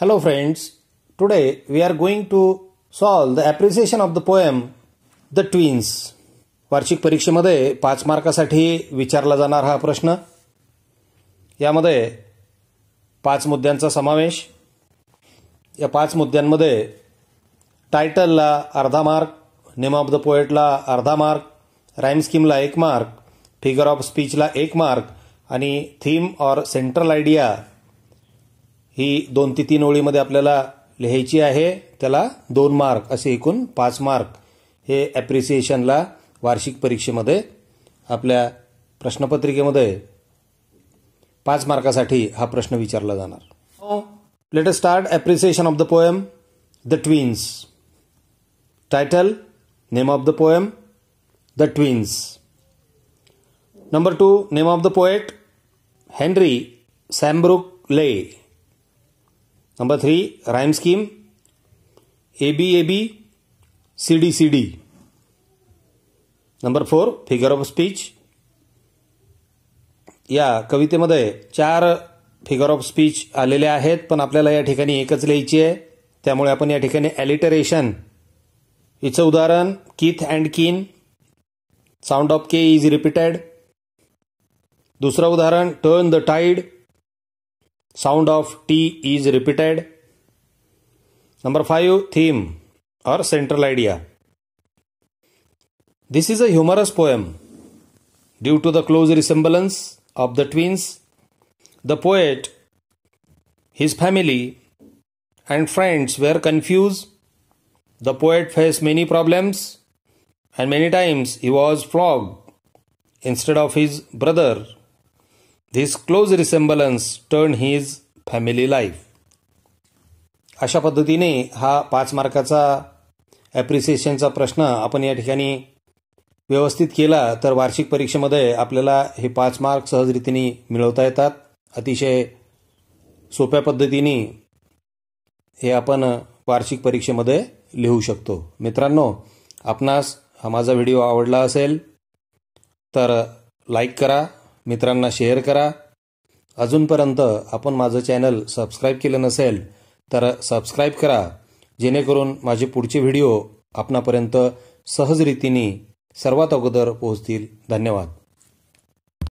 Hello friends today we are going to solve the appreciation of the poem The Twins. वार्षिक परीक्षेमध्ये पाच मार्कासाठी विचारला जाणार हा प्रश्न यामध्ये पाच मुद्द्यांचा समावेश या पाच मुद्द्यांमध्ये टायटलला अर्धा मार्क नेम ऑफ द पोएटला अर्धा मार्क राईम स्कीमला एक मार्क फिगर ऑफ स्पीचला एक मार्क आणि थीम ऑर सेंट्रल आयडिया ही दोन ते तीन ओळीमध्ये आपल्याला लिहायची आहे त्याला दोन मार्क असे एकूण पाच मार्क हे ॲप्रिसिएशनला वार्षिक परीक्षेमध्ये आपल्या प्रश्नपत्रिकेमध्ये पाच मार्कासाठी हा प्रश्न विचारला जाणार let us start appreciation of the poem the twins title name of the poem the twins number two name of the poet Henry Sambrook ले number A B A B C D C D number four figure of speech या कवितेमध्ये चार figure of speech आलेले आहेत पण आपल्याला या ठिकाणी एकच लिहायची आहे त्यामुळे आपण या ठिकाणी ॲलिटरेशन हिचं उदाहरण kith and kin sound of K is repeated दुसरं उदाहरण turn the tide sound of T is repeated. Number 5 Theme or Central Idea. This is a humorous poem. Due to the close resemblance of the twins, the poet, his family, and friends were confused. The poet faced many problems and many times he was flogged instead of his brother this close resemblance turn his family life अशा पद्धतीने हा पाच मार्काचा ॲप्रिसिएशनचा प्रश्न आपण या ठिकाणी व्यवस्थित केला तर वार्षिक परीक्षेमध्ये आपल्याला हे पाच मार्क सहजरितीने मिळवता येतात अतिशय सोप्या पद्धतीने हे आपण वार्षिक परीक्षेमध्ये लिहू शकतो मित्रांनो आपणास हा माझा व्हिडिओ आवडला असेल तर लाईक करा मित्रांना शेअर करा अजूनपर्यंत आपण माझं चॅनल सबस्क्राईब केलं नसेल तर सबस्क्राईब करा जेणेकरून माझे पुढचे व्हिडिओ आपणापर्यंत सहज सर्वात अगोदर पोहोचतील धन्यवाद